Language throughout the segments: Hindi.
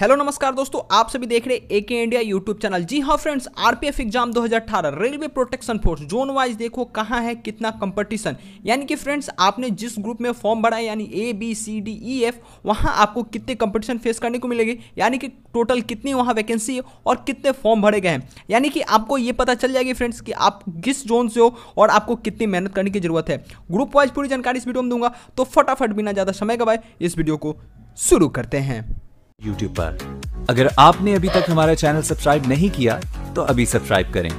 हेलो नमस्कार दोस्तों आप सभी देख रहे ए के इंडिया यूट्यूब चैनल जी हाँ friends RPF exam 2018 railway protection force zone wise देखो कहाँ है कितना कंपटीशन यानी कि फ्रेंड्स आपने जिस ग्रुप में फॉर्म भरा है यानी A B C D E F वहाँ आपको कितने कंपटीशन फेस करने को मिलेगी यानी कि टोटल कितनी वहाँ वैकेंसी है और कितने फॉर्म भरे गए हैं यानी कि आपको ये पता चल जाएगी फ्रेंड्स कि आप किस जोन से हो और आपको कितनी मेहनत करने की जरूरत है ग्रुप वाइज पूरी जानकारी इस वीडियो में दूंगा तो फटाफट बिना ज़्यादा समय गवाए इस वीडियो को शुरू करते हैं यूट्यूब पर अगर आपने अभी तक हमारा चैनल सब्सक्राइब नहीं किया तो अभी सब्सक्राइब करें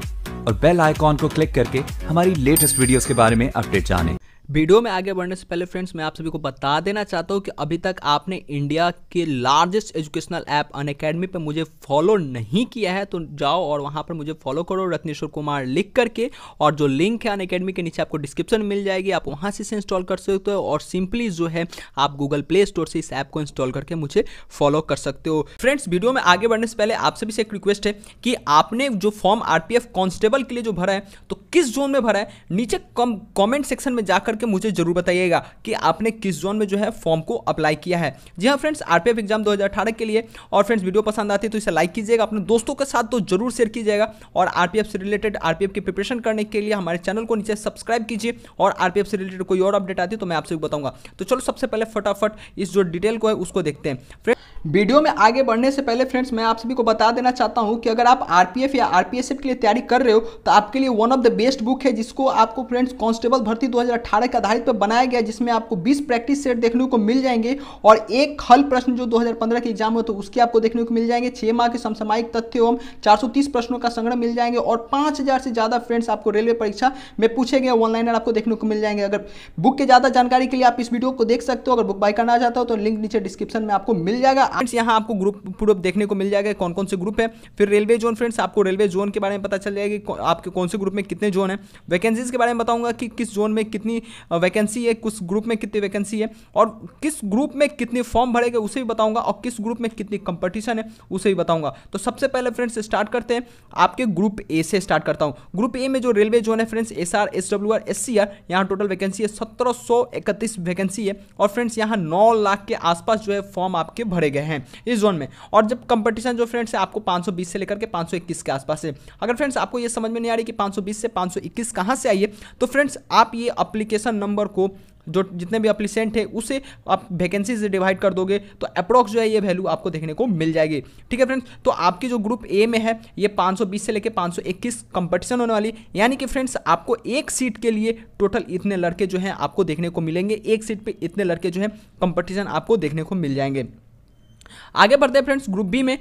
और बेल आइकॉन को क्लिक करके हमारी लेटेस्ट वीडियोस के बारे में अपडेट जानें। वीडियो में आगे बढ़ने से पहले फ्रेंड्स मैं आप सभी को बता देना चाहता हूँ कि अभी तक आपने इंडिया के largest educational app Unacademy पर मुझे फॉलो नहीं किया है तो जाओ और वहाँ पर मुझे फॉलो करो रत्नेश्वर कुमार लिख करके और जो लिंक है अन अकेडमी के नीचे आपको डिस्क्रिप्शन मिल जाएगी आप वहाँ से इसे इंस्टॉल कर सकते हो और सिंपली जो है आप गूगल प्ले स्टोर से इस ऐप को इंस्टॉल करके मुझे फॉलो कर सकते हो फ्रेंड्स वीडियो में आगे बढ़ने से पहले आप सभी से एक रिक्वेस्ट है कि आपने जो फॉर्म आरपीएफ कांस्टेबल के लिए जो भरा है तो किस जोन में भरा है नीचे कॉमेंट सेक्शन में जाकर करके मुझे जरूर बताइएगा कि आपने किस जोन में जो है फॉर्म को अप्लाई किया है जी हाँ फ्रेंड्स आर एग्जाम दो के लिए और फ्रेंड्स वीडियो पसंद आती है तो इसे लाइक कीजिएगा अपने दोस्तों के साथ तो जरूर शेयर कीजिएगा और आर से रिलेटेड आर की प्रिपरेशन करने के लिए हमारे चैनल को नीचे सब्सक्राइब कीजिए और आर से रिलेटेड कोई और अपडेट आती है तो मैं आपसे बताऊंगा तो चलो सबसे पहले फटाफट इस जो डिटेल को है उसको देखते हैं फ्रेंड वीडियो में आगे बढ़ने से पहले फ्रेंड्स मैं आप सभी को बता देना चाहता हूं कि अगर आप आरपीएफ या आरपीएसएफ के लिए तैयारी कर रहे हो तो आपके लिए one of the best book है जिसको आपको फ्रेंड्स कांस्टेबल भर्ती 2018 के आधारित पर बनाया गया जिसमें आपको 20 प्रैक्टिस सेट देखने को मिल जाएंगे और एक हल प्रश्न जो दो के एग्जाम हो तो उसके आपको देखने को मिल जाएंगे छः माह के समसामयिक तथ्य एवं चार प्रश्नों का संग्रह मिल जाएंगे और पाँच से ज़्यादा फ्रेंड्स आपको रेलवे परीक्षा में पूछे गए ऑनलाइन आपको देखने को मिल जाएंगे अगर बुक के ज़्यादा जानकारी के लिए आप इस वीडियो को देख सकते हो अगर बुक बाई करना चाहते हो तो लिंक नीचे डिस्क्रिप्शन में आपको मिल जाएगा फ्रेंड्स यहाँ आपको ग्रुप पूरा देखने को मिल जाएगा कौन कौन से ग्रुप है फिर रेलवे जोन फ्रेंड्स आपको रेलवे जोन के बारे में पता चल जाएगा कि आपके कौन से ग्रुप में कितने जोन है वैकेंसीज के बारे में बताऊंगा कि किस जोन में कितनी वैकेंसी है किस ग्रुप में कितनी वैकेंसी है और किस ग्रुप में कितने फॉर्म भरेगा उसे भी बताऊंगा और किस ग्रुप में कितनी कंपटीशन है उसे भी बताऊंगा तो सबसे पहले फ्रेंड्स स्टार्ट करते हैं आपके ग्रुप ए से स्टार्ट करता हूँ ग्रुप ए में जो रेलवे जोन है friends S R S W R S C R यहाँ टोटल वैकेंसी है सत्रह वैकेंसी है और फ्रेंड्स यहाँ नौ लाख के आसपास जो है फॉर्म आपके भरे गए गए हैं इस जोन में और जब कंपटीशन जो फ्रेंड्स है आपको 520 से लेकर के 521 के आसपास है अगर फ्रेंड्स आपको ये समझ में नहीं आ रही कि 520 से 521 कहां से आई है तो फ्रेंड्स आप ये अप्लीकेशन नंबर को जो जितने भी अप्लीसेंट है उसे आप वैकेंसी से डिवाइड कर दोगे तो अप्रोक्स जो है ये वैल्यू आपको देखने को मिल जाएगी ठीक है फ्रेंड्स तो आपकी जो ग्रुप ए में है ये 520 से लेके 521 कंपटीशन होने वाली यानी कि फ्रेंड्स आपको एक सीट के लिए टोटल इतने लड़के जो हैं आपको देखने को मिलेंगे एक सीट पर इतने लड़के जो हैं कंपटिशन आपको देखने को मिल जाएंगे आगे बढ़ते हैं फ्रेंड्स ग्रुप बी में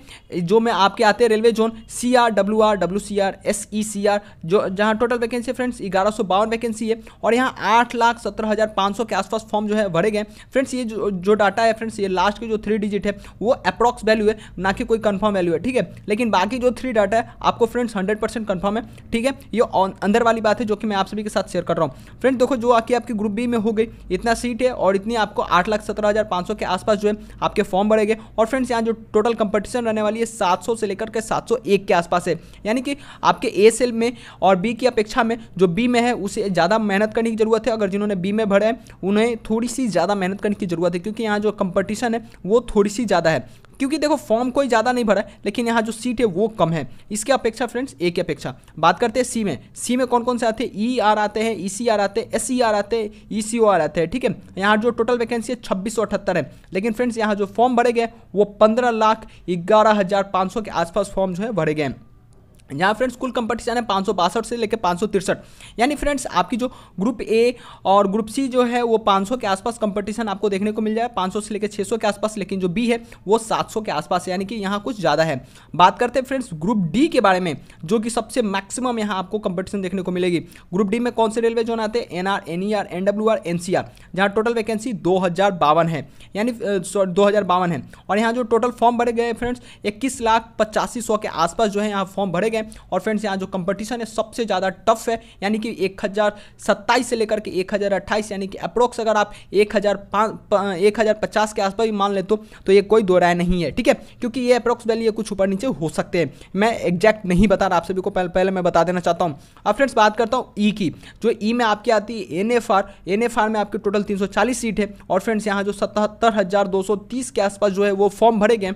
जो मैं आपके आते हैं railway zone C R W R W C R S E C R जो जहाँ टोटल वैकेंसी है फ्रेंड्स ग्यारह सौ बावन वैकेंसी है और यहाँ आठ लाख सत्रह हज़ार पाँच सौ के आसपास फॉर्म जो है भरे गए फ्रेंड्स ये जो जो डाटा है फ्रेंड्स ये लास्ट के जो थ्री डिजिट है वो अप्रॉक्स वैल्यू है ना कि कोई कन्फर्म वैल्यू है ठीक है लेकिन बाकी जो थ्री डाटा है आपको फ्रेंड्स हंड्रेड परसेंट कन्फर्म है ठीक है ये अंदर वाली बात है जो कि मैं आप सभी के साथ शेयर कर रहा हूँ फ्रेंड्स देखो जो आके आपकी ग्रुप बी में हो गई इतना सीट है और इतनी आपको आठ लाख सत्रह हज़ार पाँच सौ के आसपास जो है आपके फॉर्म भरे गए और फ्रेंड्स यहाँ जो टोटल कंपटीशन रहने वाली है 700 से लेकर के 701 के आसपास है यानी कि आपके ए सेल में और बी की अपेक्षा में जो बी में है उसे ज़्यादा मेहनत करने की ज़रूरत है अगर जिन्होंने बी में भरे हैं उन्हें थोड़ी सी ज़्यादा मेहनत करने की ज़रूरत है क्योंकि यहाँ जो कंपटीशन है वो थोड़ी सी ज़्यादा है क्योंकि देखो फॉर्म कोई ज़्यादा नहीं भरा है लेकिन यहाँ जो सीट है वो कम है इसके अपेक्षा फ्रेंड्स ए की अपेक्षा बात करते हैं सी में सी में कौन कौन से आते हैं ई e, आर आते हैं ई सी आर आते हैं एस ई आर आते हैं ई सी ओ आर आते हैं ठीक है यहाँ जो टोटल वैकेंसी है छब्बीस है लेकिन फ्रेंड्स यहाँ जो फॉर्म भरे गए वो पंद्रह लाख ग्यारह हज़ार पाँच सौ के आसपास फॉर्म जो है भरे गए हैं यहाँ फ्रेंड्स कुल कंपटीशन है पाँच से लेकर पाँच यानी फ्रेंड्स आपकी जो ग्रुप ए और ग्रुप सी जो है वो 500 के आसपास कंपटीशन आपको देखने को मिल जाए 500 से लेकर 600 के आसपास लेकिन जो बी है वो 700 के आसपास यानी कि यहाँ कुछ ज़्यादा है बात करते हैं फ्रेंड्स ग्रुप डी के बारे में जो कि सबसे मैक्सिमम यहाँ आपको कंपटीशन देखने को मिलेगी ग्रुप डी में कौन से रेलवे जोन आते हैं N R N E R N R N C R जहाँ टोटल वैकेंसी दो है यानी दो है और यहाँ जो टोटल फॉर्म भरे गए फ्रेंड्स इक्कीस लाख पचासी सौ के आसपास जो है यहाँ फॉर्म भरे गए गए और फ्रेंड्स यहाँ जो कंपटीशन है सबसे ज़्यादा टफ है यानी कि एक से लेकर के एक यानी कि अप्रोक्स अगर आप एक हज़ार के आसपास मान ले हो तो, तो ये कोई दो राय नहीं है ठीक है क्योंकि ये अप्रोक्स वैल्यू कुछ ऊपर नीचे हो सकते हैं मैं एग्जैक्ट नहीं बता रहा आप सभी को पहले पहले मैं बता देना चाहता हूँ अब फ्रेंड्स बात करता हूँ ई e की जो ई e में आपकी आती है N F R N F R में आपकी टोटल तीन सीट है और फ्रेंड्स यहाँ जो सतहत्तर के आसपास जो है वो फॉर्म भरे गए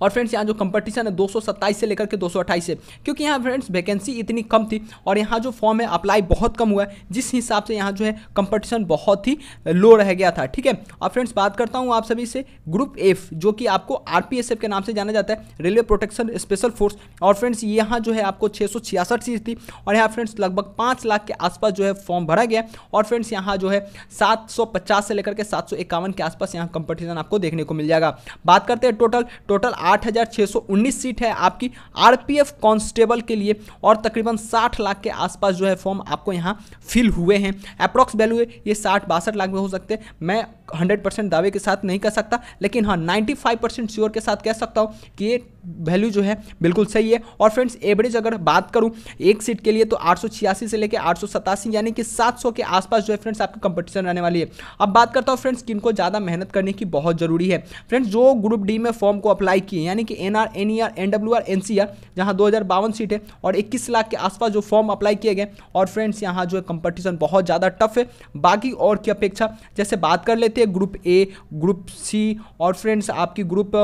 और फ्रेंड्स यहाँ जो कंपटीशन है दो से लेकर के दो से क्योंकि यहाँ फ्रेंड्स वैकेंसी इतनी कम थी और यहाँ जो फॉर्म है अप्लाई बहुत कम हुआ है जिस हिसाब से यहाँ जो है कंपटीशन बहुत ही लो रह गया था ठीक है और फ्रेंड्स बात करता हूँ आप सभी से ग्रुप एफ जो कि आपको आर के नाम से जाना जाता है रेलवे प्रोटेक्शन स्पेशल फोर्स और फ्रेंड्स यहाँ जो है आपको छः सीट थी और यहाँ फ्रेंड्स लगभग पाँच लाख के आसपास जो है फॉर्म भरा गया और फ्रेंड्स यहाँ जो है सात से लेकर के सात के आसपास यहाँ कंपटीशन आपको देखने को मिल जाएगा बात करते हैं टोटल टोटल 8619 सीट है आपकी आरपीएफ कांस्टेबल के लिए और तकरीबन 60 लाख के आसपास जो है फॉर्म आपको यहाँ फिल हुए हैं अप्रॉक्स वैल्यू ये साठ बासठ लाख में हो सकते हैं मैं हंड्रेड परसेंट दावे के साथ नहीं कह सकता लेकिन हाँ नाइन्टी फाइव परसेंट श्योर के साथ कह सकता हूँ कि ये वैल्यू जो है बिल्कुल सही है और फ्रेंड्स एवरेज अगर बात करूँ एक सीट के लिए तो आठ से लेकर आठ यानी कि सात के आसपास जो है फ्रेंड्स आपकी कंपटीशन रहने वाली है अब बात करता हूँ फ्रेंड्स किनको ज़्यादा मेहनत करने की बहुत ज़रूरी है फ्रेंड्स जो ग्रुप डी में फॉर्म को अप्लाई किए यानी कि N R N E R N W R N C R जहाँ दो हज़ार बावन सीट है और इक्कीस लाख के आसपास जो फॉर्म अप्लाई किए गए और फ्रेंड्स यहाँ जो है कंपटीशन बहुत ज़्यादा टफ है बाकी और की अपेक्षा जैसे बात कर लेते ग्रुप ए ग्रुप सी और फ्रेंड्स आपकी ग्रुप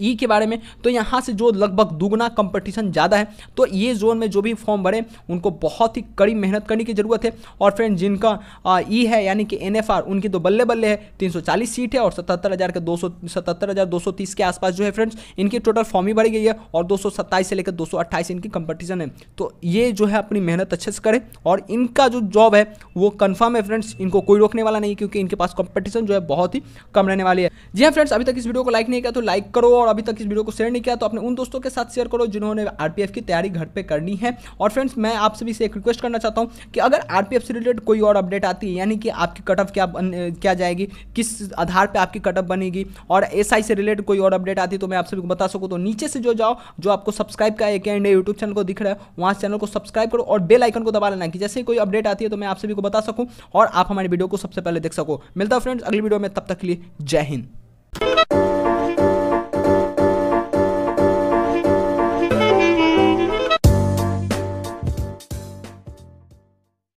ई के बारे में तो यहाँ से जो लगभग दुगना कंपटीशन ज़्यादा है तो ये जोन में जो भी फॉर्म भरे उनको बहुत ही कड़ी मेहनत करने की ज़रूरत है और फ्रेंड जिनका ई है यानी कि एन उनकी तो बल्ले बल्ले है 340 सीट है और सतहत्तर हज़ार के दो सौ सतहत्तर हज़ार दो सौ तीस के आसपास जो है फ्रेंड्स इनकी टोटल फॉर्म ही भरी गई है और दो सौ सत्ताईस से लेकर दो सौ इनकी कंपटीशन है तो ये जो है अपनी मेहनत अच्छे से करें और इनका जो जॉब है वो कन्फर्म है फ्रेंड्स इनको कोई रोकने वाला नहीं क्योंकि इनके पास कॉम्पिटिशन जो है बहुत ही कम रहने वाली है जी हाँ फ्रेंड्स अभी तक इस वीडियो को लाइक नहीं किया तो लाइक करो करो और अभी तक इस वीडियो को शेयर नहीं किया तो अपने उन दोस्तों के साथ शेयर करो जिन्होंने आरपीएफ की तैयारी घर पर करनी है और फ्रेंड्स मैं आप सभी से एक रिक्वेस्ट करना चाहता हूँ कि अगर आरपीएफ से रिलेटेड कोई और अपडेट आती है यानी कि आपकी कट ऑफ क्या क्या जाएगी किस आधार पर आपकी कट ऑफ बनेगी और एस से रिलेटेड कोई और अपडेट आती है तो मैं आप सभी को बता सकूँ तो नीचे से जो जाओ जो आपको सब्सक्राइब का एक एंड यूट्यूब चैनल को दिख रहा है वहाँ चैनल को सब्सक्राइब करो और बेल आइकन को दबा लेना कि जैसे ही कोई अपडेट आती है तो मैं आप सभी को बता सकूँ और आप हमारी वीडियो को सबसे पहले देख सको मिलता है फ्रेंड्स अगली वीडियो में तब तक के लिए जय हिंद